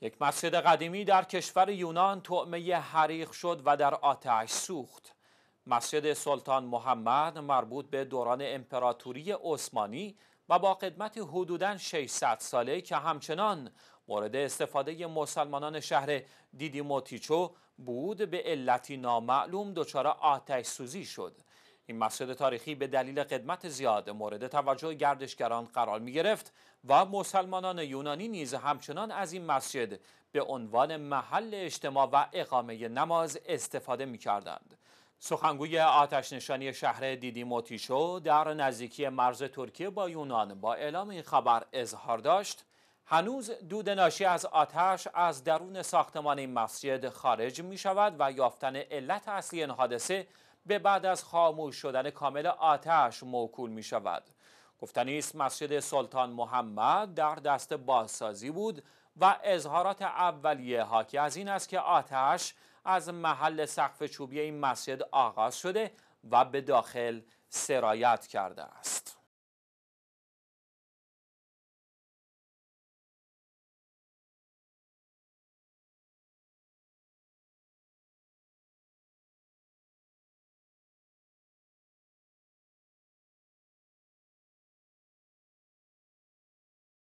یک مسجد قدیمی در کشور یونان تعمه حریق شد و در آتش سوخت مسجد سلطان محمد مربوط به دوران امپراتوری عثمانی و با قدمت حدوداً 600 ساله که همچنان مورد استفاده مسلمانان شهر دیدیموتیچو بود به علتی نامعلوم دچار آتش سوزی شد این مسجد تاریخی به دلیل قدمت زیاد مورد توجه گردشگران قرار می گرفت و مسلمانان یونانی نیز همچنان از این مسجد به عنوان محل اجتماع و اقامه نماز استفاده می کردند. سخنگوی آتش نشانی شهر دیدی موتیشو در نزدیکی مرز ترکیه با یونان با اعلام این خبر اظهار داشت هنوز دود ناشی از آتش از درون ساختمان این مسجد خارج می شود و یافتن علت اصلی این حادثه به بعد از خاموش شدن کامل آتش موکول می شود گفتنی است مسجد سلطان محمد در دست بازسازی بود و اظهارات اولیه که از این است که آتش از محل سقف چوبی این مسجد آغاز شده و به داخل سرایت کرده است